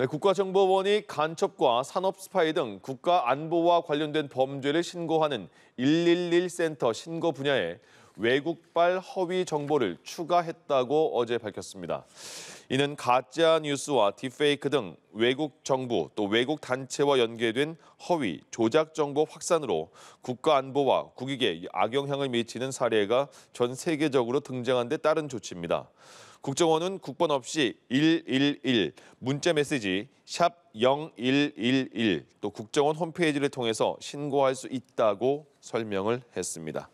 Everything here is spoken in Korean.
네, 국가정보원이 간첩과 산업 스파이 등 국가 안보와 관련된 범죄를 신고하는 111 센터 신고 분야에 외국발 허위 정보를 추가했다고 어제 밝혔습니다. 이는 가짜 뉴스와 딥페이크 등 외국 정부 또 외국 단체와 연계된 허위 조작 정보 확산으로 국가 안보와 국익에 악영향을 미치는 사례가 전 세계적으로 등장한 데 따른 조치입니다. 국정원은 국번 없이 111 문자 메시지 샵 0111 또 국정원 홈페이지를 통해서 신고할 수 있다고 설명을 했습니다.